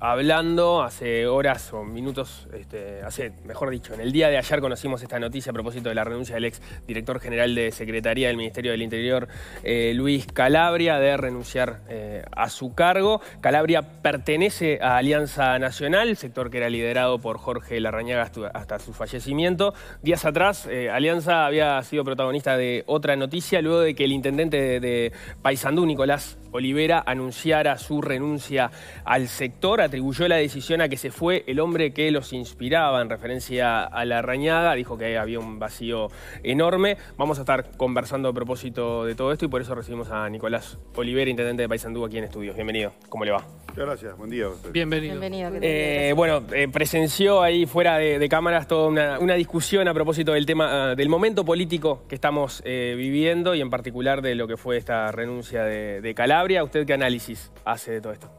hablando hace horas o minutos, este, hace, mejor dicho, en el día de ayer conocimos esta noticia a propósito de la renuncia del ex director general de Secretaría del Ministerio del Interior, eh, Luis Calabria, de renunciar eh, a su cargo. Calabria pertenece a Alianza Nacional, sector que era liderado por Jorge Larrañaga hasta su fallecimiento. Días atrás, eh, Alianza había sido protagonista de otra noticia luego de que el intendente de, de Paysandú, Nicolás Olivera anunciara su renuncia al sector, atribuyó la decisión a que se fue el hombre que los inspiraba en referencia a la arañada. dijo que había un vacío enorme. Vamos a estar conversando a propósito de todo esto y por eso recibimos a Nicolás Olivera, intendente de Paysandú aquí en estudios. Bienvenido, ¿cómo le va? Gracias, buen día. Bienvenido. Bienvenido eh, bueno, eh, presenció ahí fuera de, cámaras toda una, discusión a propósito del tema, ah, del momento político que estamos eh, viviendo y en particular de lo que fue esta renuncia de, de ¿usted qué análisis hace de todo esto?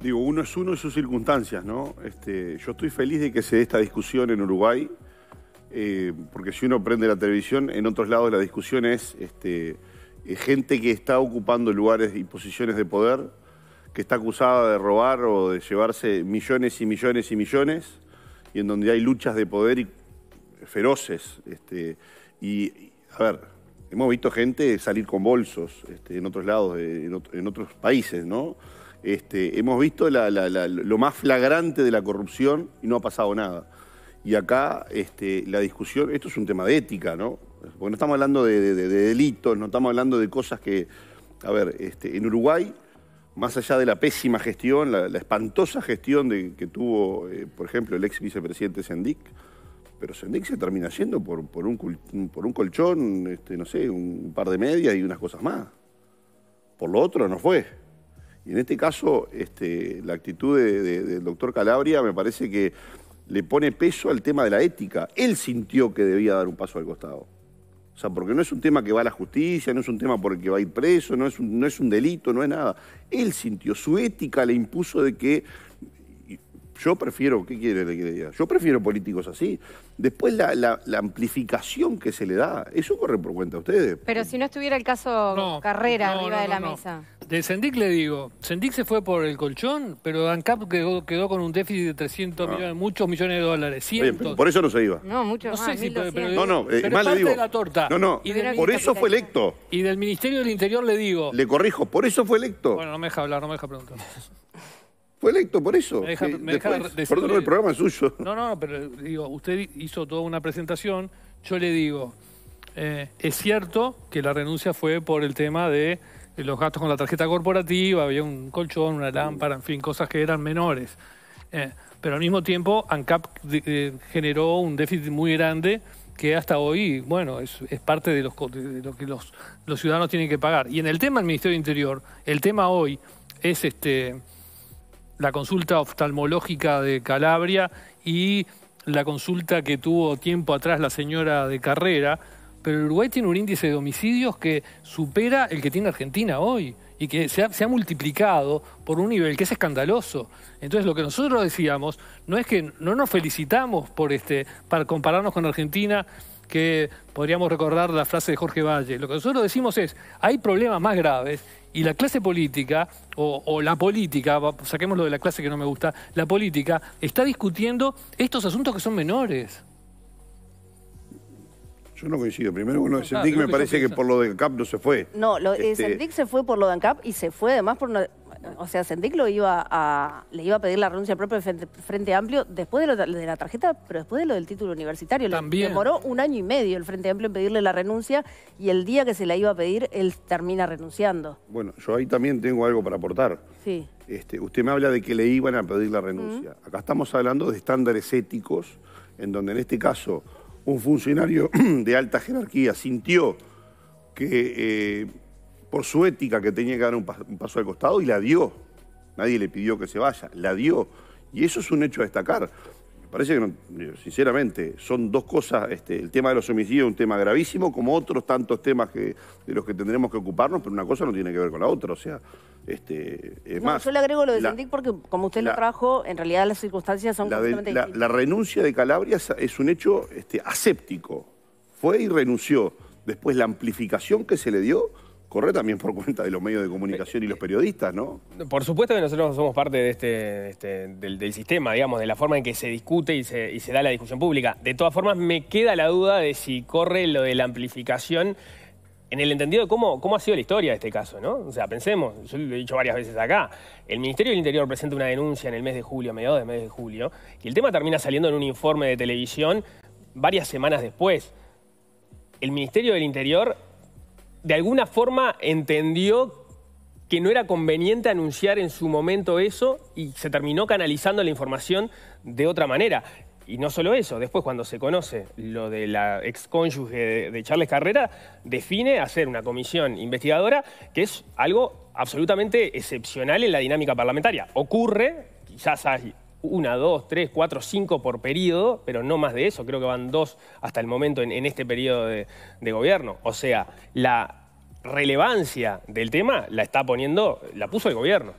Digo, uno es uno de sus circunstancias, ¿no? Este, yo estoy feliz de que se dé esta discusión en Uruguay, eh, porque si uno prende la televisión, en otros lados la discusión es este, eh, gente que está ocupando lugares y posiciones de poder, que está acusada de robar o de llevarse millones y millones y millones, y en donde hay luchas de poder feroces. Este, y, a ver, Hemos visto gente salir con bolsos este, en otros lados, en, otros países, ¿no? Este, hemos visto lo más flagrante de la corrupción y no ha pasado nada. Y acá este, la discusión, esto es un tema de ética, ¿no? Porque no estamos hablando de, delitos, no estamos hablando de cosas que... A ver, este, en Uruguay, más allá de la pésima gestión, la, espantosa gestión de, que tuvo, eh, por ejemplo, el ex vicepresidente Sendic, pero Sendix se termina yendo por, un, por un colchón, este, no sé, un par de medias y unas cosas más. Por lo otro no fue. Y en este caso, este, la actitud del doctor Calabria me parece que le pone peso al tema de la ética. Él sintió que debía dar un paso al costado. O sea, porque no es un tema que va a la justicia, no es un tema por el que va a ir preso, no es no es un delito, no es nada. Él sintió, su ética le impuso de que yo prefiero, ¿qué quiere Yo prefiero políticos así. Después la, amplificación que se le da, eso corre por cuenta de ustedes. Pero si no estuviera el caso Carrera arriba de la mesa. De Sendic le digo, Sendic se fue por el colchón, pero ANCAP quedó, quedó con un déficit de 300 ah. millones, muchos millones de dólares. por eso no se iba. No, mucho no más, Sé no, no, eh, le digo. De la torta. No, no, por eso fue electo. Y del Ministerio del Interior le digo. Le corrijo, por eso fue electo. Bueno, no me deja hablar, no me deja preguntar. electo por eso. Por otro el programa es suyo. No, no, pero digo, usted hizo toda una presentación. Yo le digo, eh, es cierto que la renuncia fue por el tema de eh, los gastos con la tarjeta corporativa, había un colchón, una lámpara, en fin, cosas que eran menores. Eh, pero al mismo tiempo, ANCAP generó un déficit muy grande que hasta hoy, bueno, es, parte de, los, de lo que los, ciudadanos tienen que pagar. Y en el tema del Ministerio del Interior, el tema hoy es este la consulta oftalmológica de Calabria y la consulta que tuvo tiempo atrás la señora de Carrera, pero Uruguay tiene un índice de homicidios que supera el que tiene Argentina hoy y que se ha, multiplicado por un nivel que es escandaloso. Entonces lo que nosotros decíamos no es que no nos felicitamos por este para compararnos con Argentina que podríamos recordar la frase de Jorge Valle. Lo que nosotros decimos es, hay problemas más graves y la clase política, o, la política, saquemos lo de la clase que no me gusta, la política está discutiendo estos asuntos que son menores. Yo no coincido. Primero, bueno, de ah, me parece que, por lo de ANCAP no se fue. No, lo, eh, este, se fue por lo de ANCAP y se fue además por una o sea, Sendic iba a, le iba a pedir la renuncia propia frente, frente Amplio después de, lo, de la tarjeta, pero después de lo del título universitario. Demoró un año y medio el Frente Amplio en pedirle la renuncia y el día que se la iba a pedir, él termina renunciando. Bueno, yo ahí también tengo algo para aportar. Sí. Este, usted me habla de que le iban a pedir la renuncia. Acá estamos hablando de estándares éticos, en donde en este caso un funcionario de alta jerarquía sintió que eh, por su ética que tenía que dar un, paso al costado y la dio. Nadie le pidió que se vaya, la dio. Y eso es un hecho a destacar. Me parece que, eh, sinceramente, son dos cosas. Este, el tema de los homicidios es un tema gravísimo, como otros tantos temas que, de los que tendremos que ocuparnos, pero una cosa no tiene que ver con la otra. O sea, este, es más. Yo le agrego lo de Sendic porque, como usted lo trajo, en realidad las circunstancias son la completamente la, renuncia de Calabria es un hecho este, aséptico. Fue y renunció. Después, la amplificación que se le dio corre también por cuenta de los medios de comunicación y los periodistas, ¿no? Por supuesto que nosotros somos parte de este, este del, sistema, digamos, de la forma en que se discute y se, da la discusión pública. De todas formas, me queda la duda de si corre lo de la amplificación en el entendido de cómo, cómo ha sido la historia de este caso, ¿no? O sea, pensemos, yo lo he dicho varias veces acá, el Ministerio del Interior presenta una denuncia en el mes de julio, a mediados del mes de julio, y el tema termina saliendo en un informe de televisión varias semanas después. El Ministerio del Interior de alguna forma entendió que no era conveniente anunciar en su momento eso y se terminó canalizando la información de otra manera. Y no solo eso, después cuando se conoce lo de la ex de, de Charles Carrera, define hacer una comisión investigadora que es algo absolutamente excepcional en la dinámica parlamentaria. Ocurre, quizás hay una, dos, tres, cuatro, cinco por periodo, pero no más de eso, creo que van dos hasta el momento en, este periodo de, gobierno. O sea, la relevancia del tema la está poniendo, la puso el gobierno.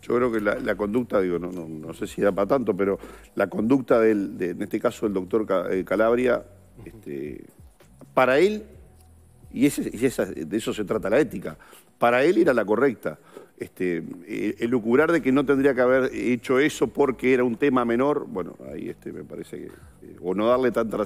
Yo creo que la, conducta, digo, no, no, sé si da para tanto, pero la conducta del, de, en este caso, el doctor eh, Calabria, este, para él, y, ese, de eso se trata la ética, para él era la correcta este, eh, lucurar de que no tendría que haber hecho eso porque era un tema menor, bueno, ahí este, me parece que... Eh, o no darle tanta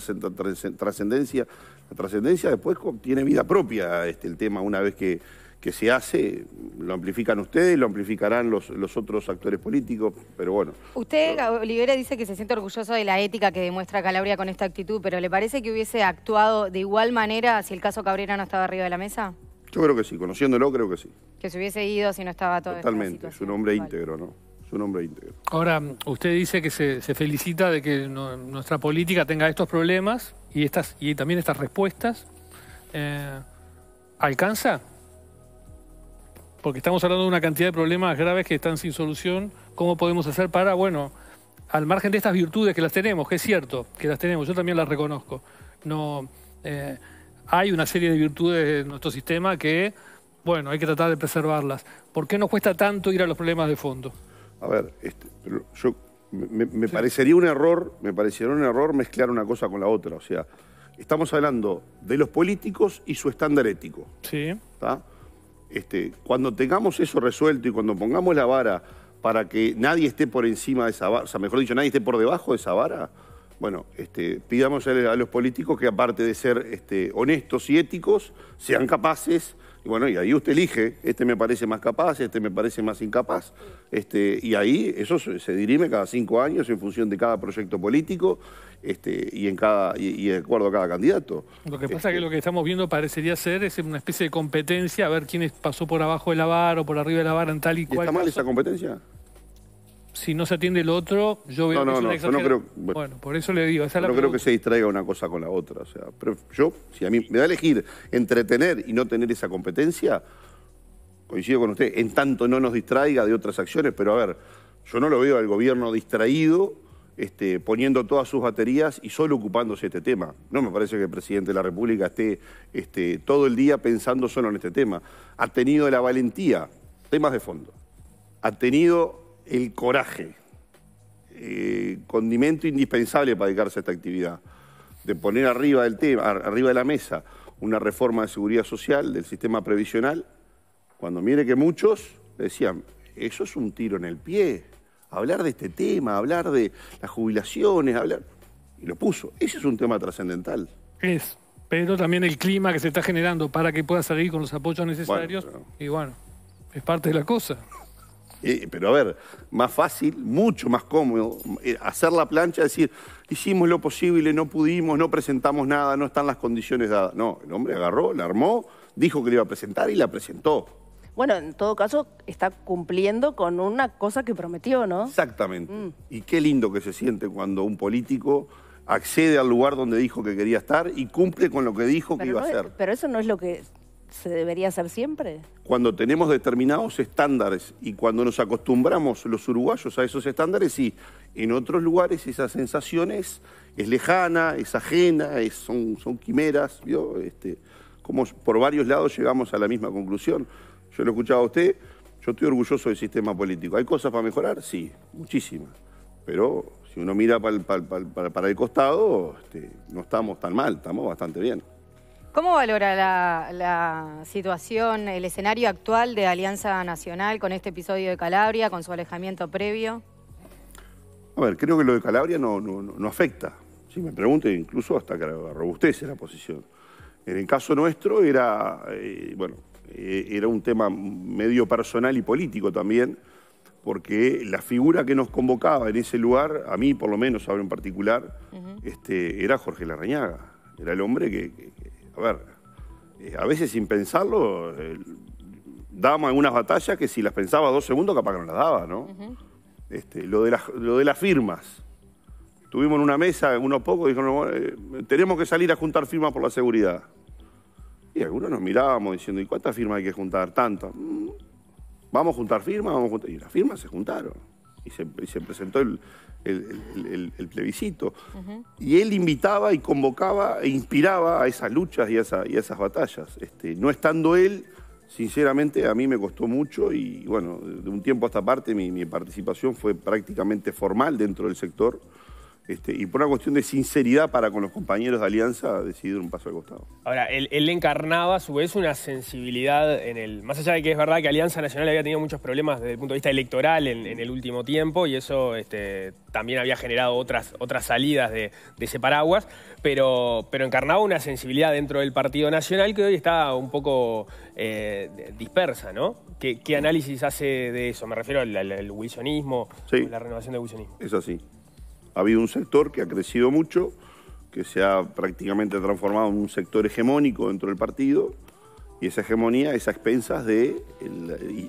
trascendencia. La trascendencia después tiene vida propia este, el tema una vez que, que se hace, lo amplifican ustedes, lo amplificarán los, los otros actores políticos, pero bueno. Usted, Olivera, dice que se siente orgulloso de la ética que demuestra Calabria con esta actitud, pero ¿le parece que hubiese actuado de igual manera si el caso Cabrera no estaba arriba de la mesa? Yo creo que sí, conociéndolo creo que sí. Que se hubiese ido si no estaba todo Totalmente, es un hombre íntegro, ¿no? Es un hombre íntegro. Ahora, usted dice que se, felicita de que nuestra política tenga estos problemas y, estas, y también estas respuestas. Eh, ¿Alcanza? Porque estamos hablando de una cantidad de problemas graves que están sin solución. ¿Cómo podemos hacer para, bueno, al margen de estas virtudes que las tenemos, que es cierto, que las tenemos, yo también las reconozco, no... Eh, hay una serie de virtudes en nuestro sistema que, bueno, hay que tratar de preservarlas. ¿Por qué nos cuesta tanto ir a los problemas de fondo? A ver, este, yo me, parecería un error, me parecería un error mezclar una cosa con la otra. O sea, estamos hablando de los políticos y su estándar ético. Sí. Este, cuando tengamos eso resuelto y cuando pongamos la vara para que nadie esté por encima de esa vara, o sea, mejor dicho, nadie esté por debajo de esa vara, bueno, este, pidamos a los políticos que aparte de ser este, honestos y éticos, sean capaces. Y bueno, y ahí usted elige, este me parece más capaz, este me parece más incapaz. Este, y ahí eso se dirime cada cinco años en función de cada proyecto político este, y, en cada, y, de acuerdo a cada candidato. Lo que pasa este. es que lo que estamos viendo parecería ser es una especie de competencia, a ver quién pasó por abajo de la vara o por arriba de la vara en tal y, ¿Y cual. ¿Está mal esa competencia? si no se atiende el otro, yo veo que no, bueno, por eso le digo. no creo que se distraiga una cosa con la otra. O sea, pero yo, si a mí me da a elegir entretener y no tener esa competencia, coincido con usted, en tanto no nos distraiga de otras acciones, pero a ver, yo no lo veo al gobierno distraído este, poniendo todas sus baterías y solo ocupándose de este tema. No me parece que el presidente de la República esté este, todo el día pensando solo en este tema. Ha tenido la valentía, temas de fondo, ha tenido el coraje, eh, condimento indispensable para dedicarse a esta actividad, de poner arriba del tema, arriba de la mesa, una reforma de seguridad social, del sistema previsional, cuando mire que muchos decían, eso es un tiro en el pie, hablar de este tema, hablar de las jubilaciones, hablar... Y lo puso, ese es un tema trascendental. Es, pero también el clima que se está generando para que pueda salir con los apoyos necesarios, y bueno, es parte de la cosa. Eh, pero a ver, más fácil, mucho más cómodo, eh, hacer la plancha, decir, hicimos lo posible, no pudimos, no presentamos nada, no están las condiciones dadas. No, el hombre agarró, la armó, dijo que le iba a presentar y la presentó. Bueno, en todo caso, está cumpliendo con una cosa que prometió, ¿no? Exactamente. Mm. Y qué lindo que se siente cuando un político accede al lugar donde dijo que quería estar y cumple con lo que dijo que iba a hacer. Pero eso no es lo que se debería hacer siempre? Cuando tenemos determinados estándares y cuando nos acostumbramos los uruguayos a esos estándares, y En otros lugares esa sensación es, lejana, es ajena, son, quimeras, ¿vio? Este, como por varios lados llegamos a la misma conclusión. Yo lo escuchaba a usted, yo estoy orgulloso del sistema político. ¿Hay cosas para mejorar? Sí, muchísimas. Pero si uno mira para el, costado, este, no estamos tan mal, estamos bastante bien. ¿Cómo valora la, situación, el escenario actual de Alianza Nacional con este episodio de Calabria, con su alejamiento previo? A ver, creo que lo de Calabria no, no, afecta. Si me pregunto, incluso hasta que robustece la posición. En el caso nuestro era, eh, bueno, eh, era un tema medio personal y político también, porque la figura que nos convocaba en ese lugar, a mí por lo menos, ahora en particular, este, era Jorge Larrañaga. Era el hombre que a ver, eh, a veces sin pensarlo, eh, dábamos algunas batallas que si las pensaba dos segundos capaz que no las daba, ¿no? este, lo, de las, lo de las firmas. Tuvimos en una mesa, unos pocos, dijeron, eh, tenemos que salir a juntar firmas por la seguridad. Y algunos nos mirábamos diciendo, ¿y cuántas firmas hay que juntar? Tantas. Mm, vamos a juntar firmas, vamos a juntar. Y las firmas se juntaron y se, presentó el, plebiscito. Y él invitaba y convocaba e inspiraba a esas luchas y a, esas batallas. Este, no estando él, sinceramente a mí me costó mucho y bueno, de un tiempo a esta parte mi participación fue prácticamente formal dentro del sector. Este, y por una cuestión de sinceridad para con los compañeros de Alianza, decidir un paso al costado. Ahora, él, encarnaba a su vez una sensibilidad en el. Más allá de que es verdad que Alianza Nacional había tenido muchos problemas desde el punto de vista electoral en, el último tiempo, y eso este, también había generado otras, otras salidas de, de, ese paraguas, pero, pero encarnaba una sensibilidad dentro del Partido Nacional que hoy está un poco eh, dispersa, ¿no? ¿Qué, análisis hace de eso? Me refiero al, al, wilsonismo, la renovación del wilsonismo. Eso sí. Ha habido un sector que ha crecido mucho, que se ha prácticamente transformado en un sector hegemónico dentro del partido, y esa hegemonía es a expensas de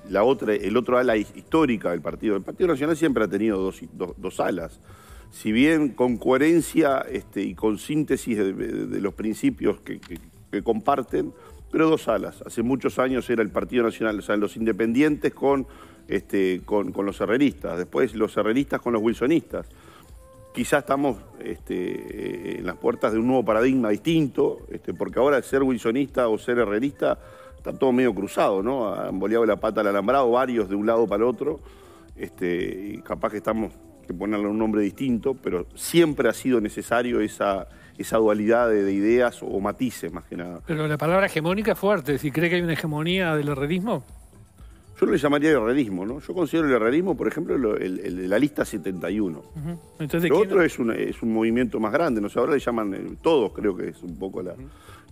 la otra, el otro ala histórica del partido. El Partido Nacional siempre ha tenido dos, alas. Si bien con coherencia este, y con síntesis de, los principios que, comparten, pero dos alas. Hace muchos años era el Partido Nacional, o sea, los independientes con, este, con, con los herreristas, después los herreristas con los wilsonistas quizás estamos este, eh, en las puertas de un nuevo paradigma distinto, este, porque ahora ser wilsonista o ser herrerista está todo medio cruzado, ¿no? Han boleado la pata al alambrado, varios de un lado para el otro, este, capaz que estamos que ponerle un nombre distinto, pero siempre ha sido necesario esa, dualidad de, ideas o matices más que nada. Pero la palabra hegemónica es fuerte, si cree que hay una hegemonía del herrerismo. Yo lo llamaría realismo, ¿no? Yo considero el realismo, por ejemplo, la lista 71. lo otro es un, movimiento más grande, no sé, ahora le llaman, eh, todos creo que es un poco la...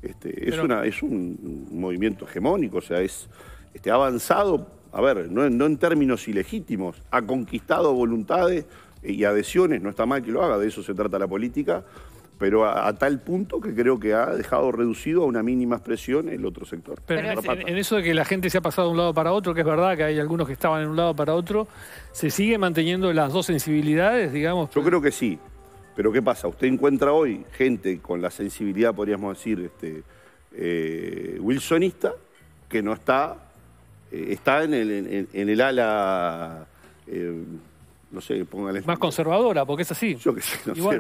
Este, es, una, es un movimiento hegemónico, o sea, es este, avanzado, a ver, no en términos ilegítimos, ha conquistado voluntades y adhesiones, no está mal que lo haga, de eso se trata la política, pero a, tal punto que creo que ha dejado reducido a una mínima expresión el otro sector. Pero en, eso de que la gente se ha pasado de un lado para otro, que es verdad que hay algunos que estaban en un lado para otro, ¿se sigue manteniendo las dos sensibilidades, digamos? Yo creo que sí, pero ¿qué pasa? Usted encuentra hoy gente con la sensibilidad, podríamos decir, este, eh, wilsonista, que no está, eh, está en el, el ala... Eh, no sé, póngale... Más conservadora, porque es así. Yo qué sé, no, sé.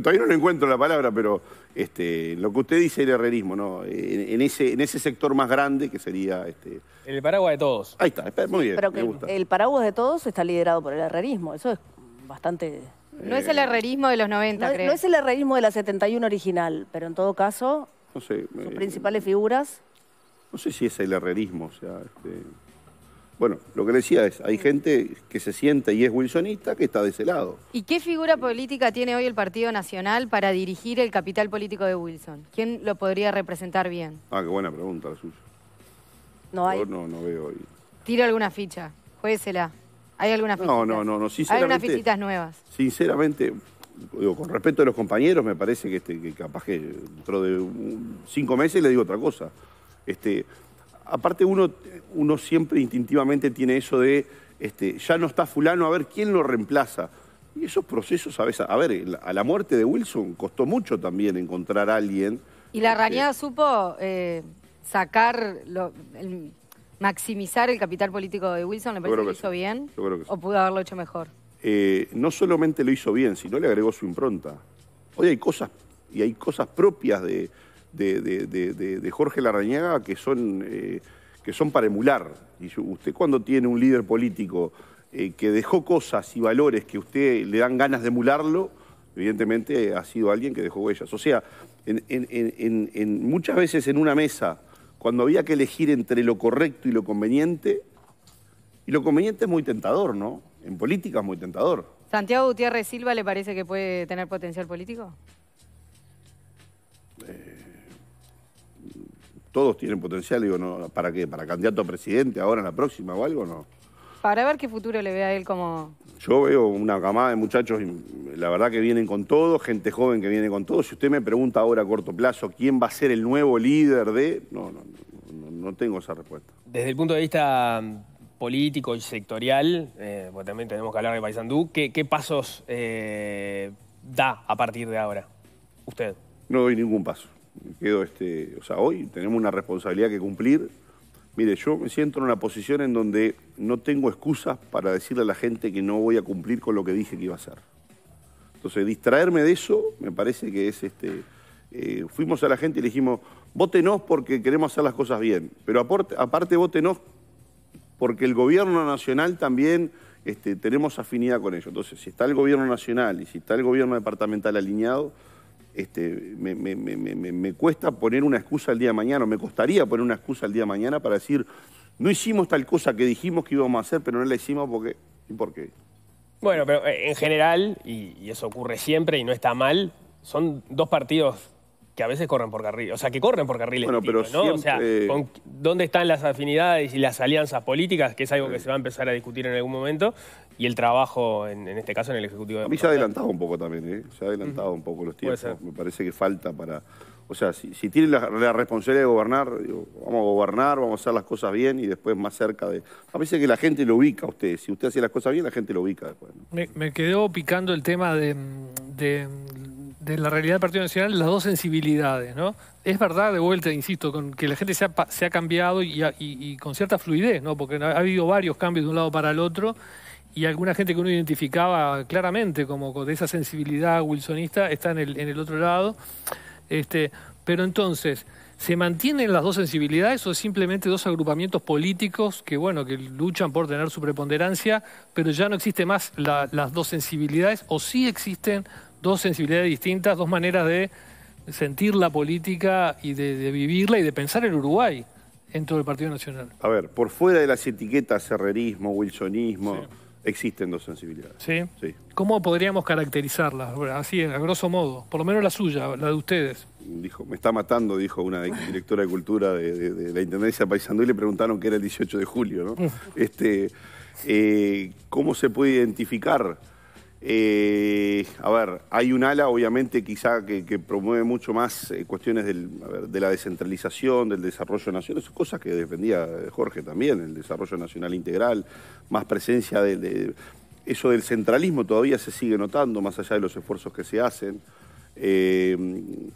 todavía no encuentro la palabra, pero este, lo que usted dice el herrerismo, ¿no? En, ese, en ese sector más grande que sería... Este... El paraguas de todos. Ahí está, muy bien, Pero que el paraguas de todos está liderado por el herrerismo, eso es bastante... No es el herrerismo de los 90, creo. No es el herrerismo de la 71 original, pero en todo caso, no sé, sus eh, principales figuras... No sé si es el herrerismo, o sea... Este, bueno, lo que decía es, hay gente que se siente y es wilsonista que está de ese lado. ¿Y qué figura política tiene hoy el Partido Nacional para dirigir el capital político de Wilson? ¿Quién lo podría representar bien? Ah, qué buena pregunta la suya. No hay. no, no veo hoy. Tiro alguna ficha, juésela. ¿Hay alguna ficha? No, no, no, no, sinceramente. Hay unas fichitas nuevas. Sinceramente, digo, con respeto a los compañeros, me parece que, este, capaz que dentro de cinco meses le digo otra cosa. Este, aparte uno, uno siempre instintivamente tiene eso de, este, ya no está fulano, a ver quién lo reemplaza. Y esos procesos, a veces, a ver, a la muerte de Wilson costó mucho también encontrar a alguien. Y la este, Rañada supo eh, sacar, maximizar el capital político de Wilson, ¿le parece que, lo hizo bien? ¿O pudo haberlo hecho mejor? Eh, no solamente lo hizo bien, sino le agregó su impronta. Hoy hay cosas, y hay cosas propias de, de, Jorge Larrañaga que son, eh, que son para emular. Y usted cuando tiene un líder político eh, que dejó cosas y valores que usted le dan ganas de emularlo, evidentemente ha sido alguien que dejó huellas. O sea, en, muchas veces en una mesa, cuando había que elegir entre lo correcto y lo conveniente, y lo conveniente es muy tentador, ¿no? En política es muy tentador. ¿Santiago Gutiérrez Silva le parece que puede tener potencial político? todos tienen potencial, digo, ¿para qué? ¿Para candidato a presidente ahora en la próxima o algo? No. Para ver qué futuro le ve a él como... Yo veo una camada de muchachos, mm, la verdad que vienen con todo, gente joven que viene con todo. Si usted me pregunta ahora a corto plazo quién va a ser el nuevo líder de... No, no, no, tengo esa respuesta. Desde el punto de vista mm, político y sectorial, eh, porque también tenemos que hablar de Paysandú, ¿qué, pasos eh, da a partir de ahora usted? No doy ningún paso quedo este, o sea, hoy tenemos una responsabilidad que cumplir. Mire, yo me siento en una posición en donde no tengo excusas para decirle a la gente que no voy a cumplir con lo que dije que iba a hacer. Entonces, distraerme de eso me parece que es este. Eh, fuimos a la gente y le dijimos, votenos porque queremos hacer las cosas bien, pero aparte aparte votenos porque el gobierno nacional también este, tenemos afinidad con ellos. Entonces, si está el gobierno nacional y si está el gobierno departamental alineado, este, me, cuesta poner una excusa el día de mañana, o me costaría poner una excusa el día de mañana para decir, no hicimos tal cosa que dijimos que íbamos a hacer, pero no la hicimos porque... ¿Y por qué? Bueno, pero eh, en general, y, eso ocurre siempre y no está mal, son dos partidos que a veces corren por carriles, o sea, que corren por carriles. Bueno, pero ¿no? O sea, ¿dónde están las afinidades y las alianzas políticas? Que es algo que eh. se va a empezar a discutir en algún momento y el trabajo, en, este caso, en el Ejecutivo. A mí se ha adelantado un poco también, ¿eh? se ha adelantado un poco los tiempos. Me parece que falta para... O sea, si, si tienen la, responsabilidad de gobernar, vamos a gobernar, vamos a hacer las cosas bien y después más cerca de... A veces que la gente lo ubica a usted. Si usted hace las cosas bien, la gente lo ubica después. Me, quedó picando el tema de, de, la realidad del Partido Nacional, las dos sensibilidades, ¿no? Es verdad, de vuelta, insisto, con que la gente se ha, cambiado y, y con cierta fluidez, ¿no? Porque ha habido varios cambios de un lado para el otro y alguna gente que uno identificaba claramente como de esa sensibilidad wilsonista está en el, en el otro lado. Este, pero entonces, ¿se mantienen las dos sensibilidades o simplemente dos agrupamientos políticos que, bueno, que luchan por tener su preponderancia, pero ya no existen más las dos sensibilidades o sí existen dos sensibilidades distintas, dos maneras de sentir la política y de, vivirla y de pensar el Uruguay dentro el Partido Nacional? A ver, por fuera de las etiquetas, herrerismo, wilsonismo... Existen dos sensibilidades. ¿Sí? ¿Sí? ¿Cómo podríamos caracterizarlas? Así, a grosso modo. Por lo menos la suya, la de ustedes. Dijo, me está matando, dijo una directora de cultura de, la Intendencia Paisandú y le preguntaron qué era el 18 de julio, ¿no? este, eh, ¿Cómo se puede identificar? Eh, a ver, hay un ala, obviamente, quizá que, promueve mucho más eh, cuestiones de la descentralización, del desarrollo nacional, cosas que defendía eh, Jorge también, el desarrollo nacional integral, más presencia de, eso del centralismo todavía se sigue notando, más allá de los esfuerzos que se hacen.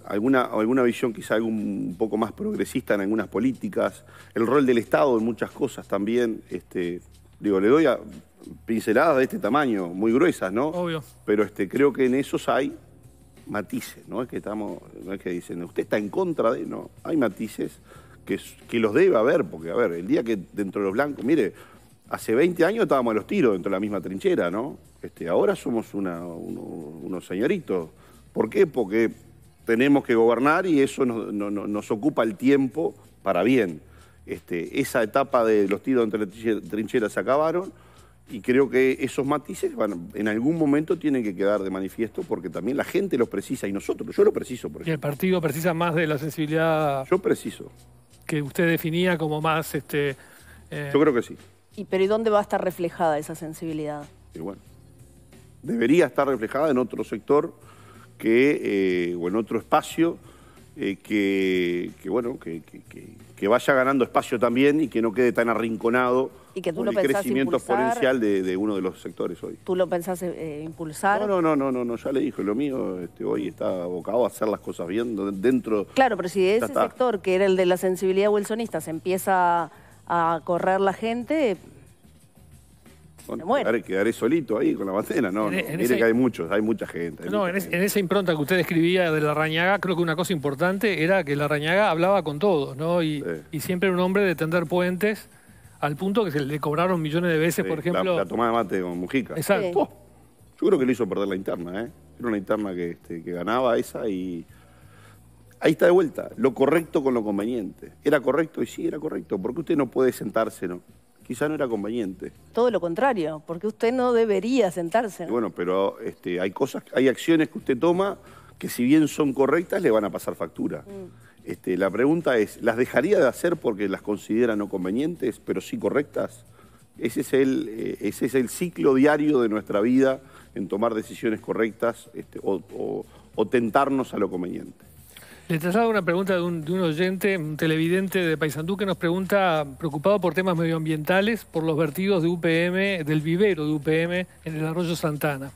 alguna, alguna visión quizá un poco más progresista en algunas políticas, el rol del Estado en muchas cosas también. Este, digo, le doy a, pinceladas de este tamaño, muy gruesas, ¿no? Obvio. Pero este, creo que en esos hay matices, ¿no? Es que estamos, no es que dicen, usted está en contra de, no, hay matices que, que los debe haber, porque a ver, el día que dentro de los blancos, mire, hace 20 años estábamos a los tiros dentro de la misma trinchera, ¿no? Este, ahora somos unos señoritos. ¿Por qué? Porque tenemos que gobernar y eso nos, ocupa el tiempo para bien. Este, esa etapa de los tiros entre trincheras se acabaron y creo que esos matices van, en algún momento tienen que quedar de manifiesto porque también la gente los precisa y nosotros, yo lo preciso. Por ejemplo. y el partido precisa más de la sensibilidad. Yo preciso. Que usted definía como más. este eh, Yo creo que sí. ¿Y pero dónde va a estar reflejada esa sensibilidad? bueno, debería estar reflejada en otro sector que, eh, o en otro espacio eh, que, bueno, que, que que vaya ganando espacio también y que no quede tan arrinconado y el crecimiento exponencial de, uno de los sectores hoy. ¿Tú lo pensás eh, eh, impulsar? No, no, no, no, no, ya le dijo, lo mío este, hoy está abocado a hacer las cosas bien dentro... Claro, pero si ese sector, que era el de la sensibilidad wilsonista, se empieza a correr la gente Quedaré, solito ahí con la bandera, ¿no? E-, Mire que hay muchos, hay mucha gente. no, en, esa impronta que usted escribía de la Rañaga, creo que una cosa importante era que la Rañaga hablaba con todos, ¿no? Y, siempre un hombre de tender puentes al punto que se le cobraron millones de veces, por ejemplo. La, toma de mate con Mujica. Exacto. Oh, yo creo que le hizo perder la interna, ¿eh? Era una interna que, este, que ganaba esa y ahí está de vuelta, lo correcto con lo conveniente. Era correcto y sí, era correcto. porque usted no puede sentarse, no? quizá no era conveniente. Todo lo contrario, porque usted no debería sentarse. Bueno, pero este, hay cosas, hay acciones que usted toma que si bien son correctas le van a pasar factura. Mm. Este, la pregunta es, ¿las dejaría de hacer porque las considera no convenientes, pero sí correctas? Ese es el, eh, ese es el ciclo diario de nuestra vida en tomar decisiones correctas este, o tentarnos a lo conveniente. Les trazaba una pregunta de un, oyente, un televidente de Paysandú, que nos pregunta, preocupado por temas medioambientales, por los vertidos de UPM, del vivero de UPM en el arroyo Santana.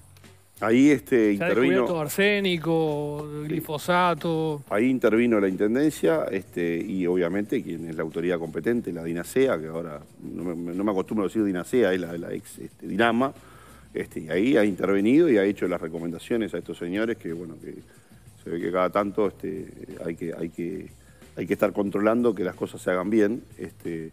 Ahí este Se intervino. arsénico, glifosato. Ahí intervino la intendencia este, y obviamente quien es la autoridad competente, la DINASEA, que ahora no me, acostumbro a decir DINASEA, es la, la ex este, DINAMA. Este, y ahí ha intervenido y ha hecho las recomendaciones a estos señores que, bueno, que se ve que cada tanto este, hay, que, hay, que, hay que estar controlando que las cosas se hagan bien. Este,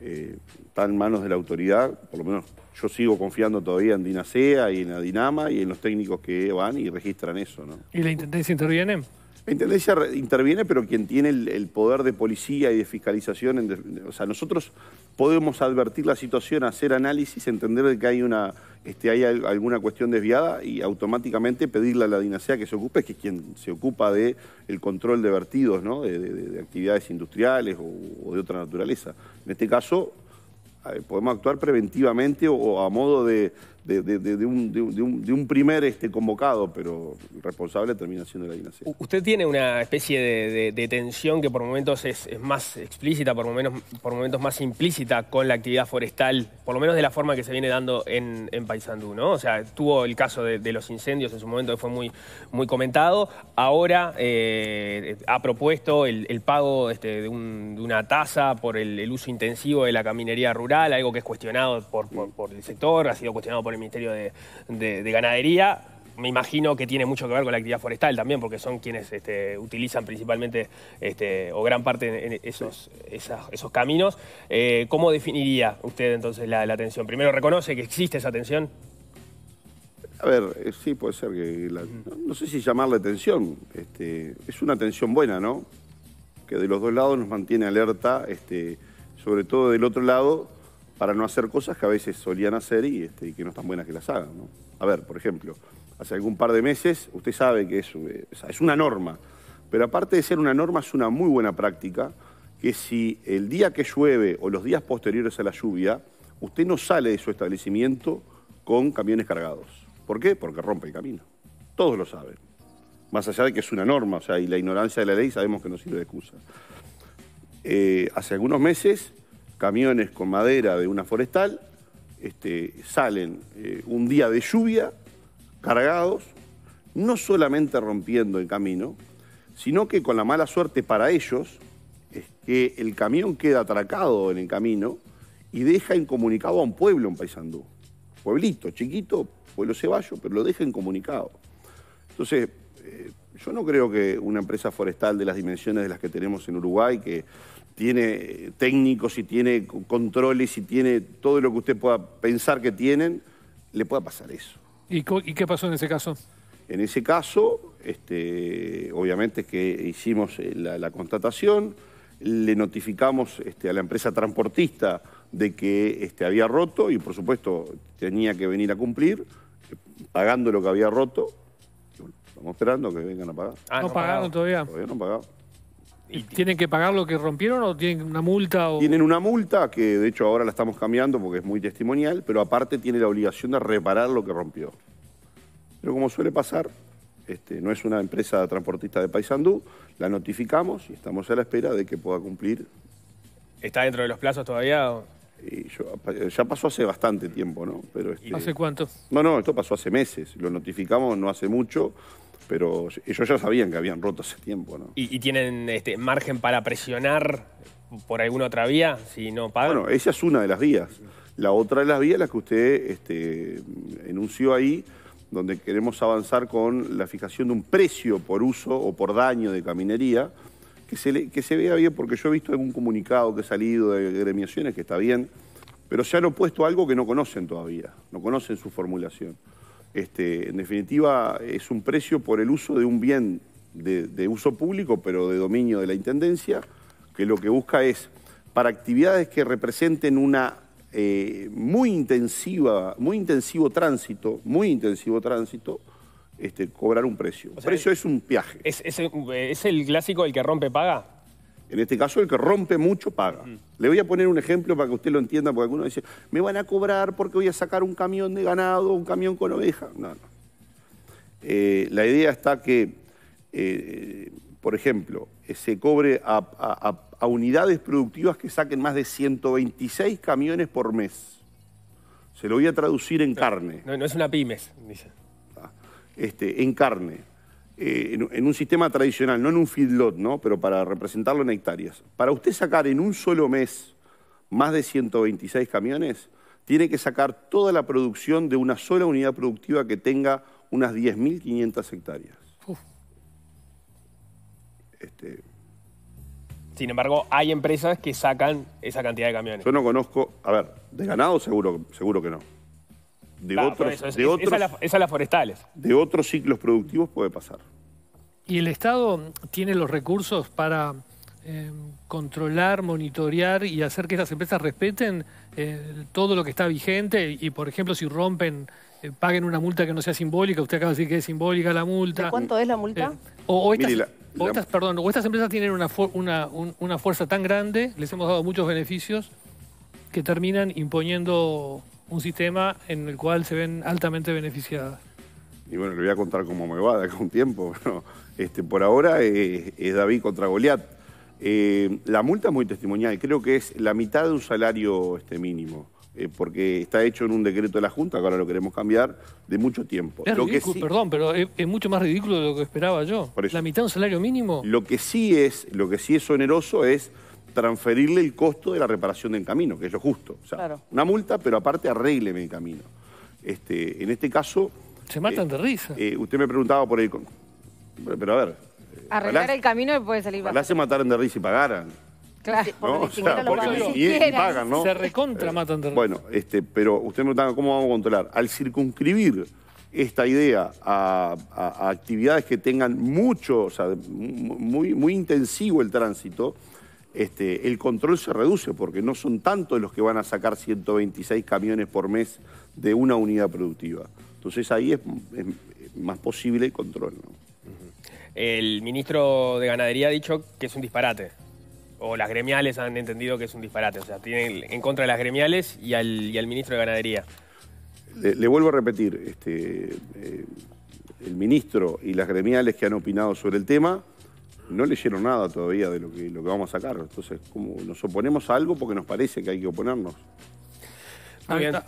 eh, está en manos de la autoridad, por lo menos yo sigo confiando todavía en Dinasea y en la Dinama y en los técnicos que van y registran eso. ¿Y la Intendencia interviene? La Intendencia interviene, pero quien tiene el, poder de policía y de fiscalización, o sea, nosotros podemos advertir la situación, hacer análisis, entender que hay una este, hay alguna cuestión desviada y automáticamente pedirle a la dinastía que se ocupe, que es quien se ocupa del el control de vertidos, ¿no? de, actividades industriales o, de otra naturaleza. En este caso, eh, podemos actuar preventivamente o a modo de, de, un, primer este, convocado, pero responsable de terminación de la dinastía. Usted tiene una especie de, tensión que por momentos es, más explícita, por momentos, más implícita con la actividad forestal, por lo menos de la forma que se viene dando en, Paysandú, ¿no? O sea, tuvo el caso de, los incendios en su momento que fue muy, comentado, ahora eh, ha propuesto el, pago este, de, una tasa por el, uso intensivo de la caminería rural, algo que es cuestionado por, el sector, ha sido cuestionado por Ministerio de, Ganadería, me imagino que tiene mucho que ver con la actividad forestal también, porque son quienes este, utilizan principalmente este, o gran parte en esos, caminos. Eh, ¿Cómo definiría usted entonces la, atención? tensión? Primero, ¿reconoce que existe esa atención. A ver, eh, sí puede ser que... no, sé si llamarle tensión. Este, es una atención buena, ¿no? Que de los dos lados nos mantiene alerta, este, sobre todo del otro lado para no hacer cosas que a veces solían hacer y, este, que no están buenas que las hagan. A ver, por ejemplo, hace algún par de meses, usted sabe que eh, es, una norma, pero aparte de ser una norma, es una muy buena práctica que si el día que llueve o los días posteriores a la lluvia, usted no sale de su establecimiento con camiones cargados. ¿Por qué? Porque rompe el camino. Todos lo saben. Más allá de que es una norma, o sea, y la ignorancia de la ley sabemos que no sirve de excusa. Eh, hace algunos meses camiones con madera de una forestal, este, salen eh, un día de lluvia, cargados, no solamente rompiendo el camino, sino que con la mala suerte para ellos es que el camión queda atracado en el camino y deja incomunicado a un pueblo en Paysandú. Pueblito, chiquito, pueblo ceballo, pero lo deja incomunicado. Entonces, eh, yo no creo que una empresa forestal de las dimensiones de las que tenemos en Uruguay, que tiene técnicos y tiene controles y tiene todo lo que usted pueda pensar que tienen, le pueda pasar eso. ¿Y, qué pasó en ese caso? En ese caso, este, obviamente que hicimos eh, la, la constatación, le notificamos este, a la empresa transportista de que este, había roto y por supuesto tenía que venir a cumplir, pagando lo que había roto. estamos esperando que vengan a pagar. Ah, no, pagaron todavía. Todavía no pagaron. Y ¿Tienen que pagar lo que rompieron o tienen una multa? O... Tienen una multa, que de hecho ahora la estamos cambiando porque es muy testimonial, pero aparte tiene la obligación de reparar lo que rompió. Pero como suele pasar, este, no es una empresa transportista de Paysandú, la notificamos y estamos a la espera de que pueda cumplir. ¿Está dentro de los plazos todavía? ya pasó hace bastante tiempo, ¿no? Pero este, ¿Hace cuánto? No, no, esto pasó hace meses. Lo notificamos no hace mucho pero ellos ya sabían que habían roto ese tiempo, ¿no? ¿Y, tienen este, margen para presionar por alguna otra vía si no pagan? Bueno, esa es una de las vías. La otra de las vías, la que usted este, enunció ahí, donde queremos avanzar con la fijación de un precio por uso o por daño de caminería, que se, le, vea bien, porque yo he visto un comunicado que ha salido de gremiaciones que está bien, pero se han opuesto a algo que no conocen todavía, no conocen su formulación. Este, en definitiva, es un precio por el uso de un bien de, uso público, pero de dominio de la Intendencia, que lo que busca es, para actividades que representen una eh, muy, intensiva, muy intensivo tránsito, muy intensivo tránsito, este, cobrar un precio. El precio es, un viaje. Es, ¿Es el clásico el que rompe paga? En este caso, el que rompe mucho paga. Mm. Le voy a poner un ejemplo para que usted lo entienda, porque algunos dicen, me van a cobrar porque voy a sacar un camión de ganado, un camión con oveja. No, no. Eh, la idea está que, eh, eh, por ejemplo, se cobre a, unidades productivas que saquen más de 126 camiones por mes. Se lo voy a traducir en carne. No, no es una pymes, dice. Ah, este, en carne. Eh, en, un sistema tradicional, no en un feedlot, ¿no? pero para representarlo en hectáreas, para usted sacar en un solo mes más de 126 camiones, tiene que sacar toda la producción de una sola unidad productiva que tenga unas 10.500 hectáreas. Este, Sin embargo, hay empresas que sacan esa cantidad de camiones. Yo no conozco, a ver, de ganado seguro, seguro que no de otros, forestales. De otros ciclos productivos puede pasar. ¿Y el Estado tiene los recursos para eh, controlar, monitorear y hacer que estas empresas respeten eh, todo lo que está vigente? Y, por ejemplo, si rompen, eh, paguen una multa que no sea simbólica. Usted acaba de decir que es simbólica la multa. cuánto es la multa? O, estas, empresas tienen una, una, una fuerza tan grande, les hemos dado muchos beneficios, que terminan imponiendo un sistema en el cual se ven altamente beneficiadas. Y bueno, le voy a contar cómo me va de acá un tiempo. Pero este, por ahora es, David contra Goliat. Eh, la multa es muy testimonial, creo que es la mitad de un salario este, mínimo, eh, porque está hecho en un decreto de la Junta, que ahora lo queremos cambiar, de mucho tiempo. perdón, pero es, mucho más ridículo de lo que esperaba yo. La mitad de un salario mínimo. Lo que sí es, lo que sí es oneroso es transferirle el costo de la reparación del camino, que es lo justo. una multa, pero aparte arregleme el camino. Este, en este caso... Se matan eh, de risa. Eh, usted me preguntaba por ahí... Pero, a ver... Eh, Arreglar el camino puede salir se mataran de risa y pagaran. Claro. porque pagan, ¿no? Se recontra matan de risa. Bueno, este, pero usted me preguntaba cómo vamos a controlar. Al circunscribir esta idea a, actividades que tengan mucho, o sea, muy, muy intensivo el tránsito, este, el control se reduce porque no son tantos los que van a sacar 126 camiones por mes de una unidad productiva. Entonces ahí es, más posible el control. El ministro de Ganadería ha dicho que es un disparate. O las gremiales han entendido que es un disparate. O sea, tienen en contra de las gremiales y al, ministro de Ganadería. Le, vuelvo a repetir, este, eh, el ministro y las gremiales que han opinado sobre el tema no leyeron nada todavía de lo que, lo que vamos a sacar. Entonces, como nos oponemos a algo porque nos parece que hay que oponernos.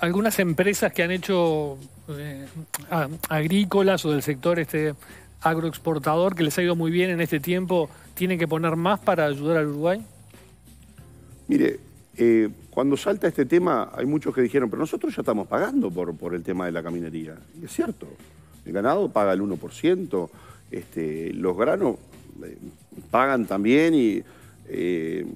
algunas empresas que han hecho eh, ah, agrícolas o del sector este agroexportador que les ha ido muy bien en este tiempo, ¿tienen que poner más para ayudar al Uruguay? Mire, eh, cuando salta este tema hay muchos que dijeron, pero nosotros ya estamos pagando por, por el tema de la caminería. Y es cierto, el ganado paga el 1%, este, los granos eh, pagan también y eh,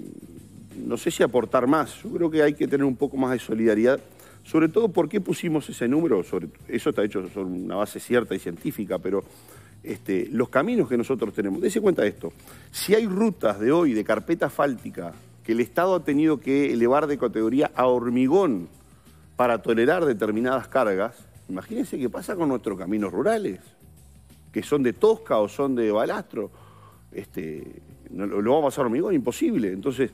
no sé si aportar más. Yo creo que hay que tener un poco más de solidaridad, sobre todo porque pusimos ese número, eso está hecho sobre una base cierta y científica, pero este, los caminos que nosotros tenemos. Dese cuenta de esto, si hay rutas de hoy de carpeta fáltica que el Estado ha tenido que elevar de categoría a hormigón para tolerar determinadas cargas, imagínense qué pasa con nuestros caminos rurales, que son de tosca o son de balastro este, lo, lo va a pasar hormigón, imposible. Entonces,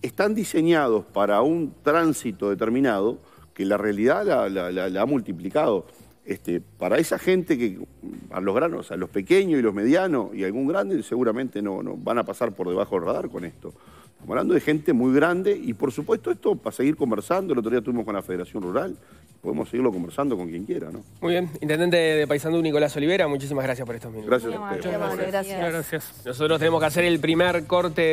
están diseñados para un tránsito determinado que la realidad la, ha multiplicado. Este, para esa gente que, a los granos, a los pequeños y los medianos y algún grande, seguramente no, no van a pasar por debajo del radar con esto. Estamos hablando de gente muy grande y por supuesto esto para seguir conversando. El otro día estuvimos con la Federación Rural. Podemos seguirlo conversando con quien quiera, ¿no? Muy bien. Intendente de Paisandú, Nicolás Olivera, muchísimas gracias por estos minutos. Gracias Muchas gracias. Nosotros tenemos que hacer el primer corte.